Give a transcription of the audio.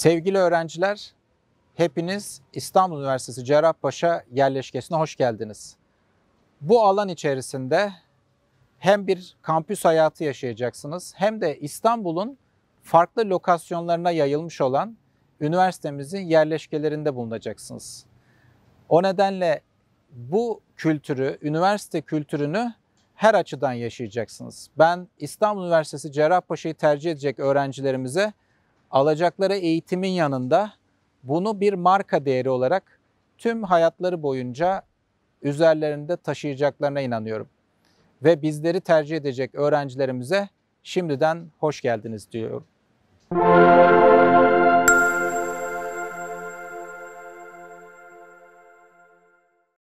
Sevgili öğrenciler, hepiniz İstanbul Üniversitesi Cerrahpaşa yerleşkesine hoş geldiniz. Bu alan içerisinde hem bir kampüs hayatı yaşayacaksınız hem de İstanbul'un farklı lokasyonlarına yayılmış olan üniversitemizin yerleşkelerinde bulunacaksınız. O nedenle bu kültürü, üniversite kültürünü her açıdan yaşayacaksınız. Ben İstanbul Üniversitesi Cerrahpaşa'yı tercih edecek öğrencilerimize alacakları eğitimin yanında bunu bir marka değeri olarak tüm hayatları boyunca üzerlerinde taşıyacaklarına inanıyorum. Ve bizleri tercih edecek öğrencilerimize şimdiden hoş geldiniz diyorum. Müzik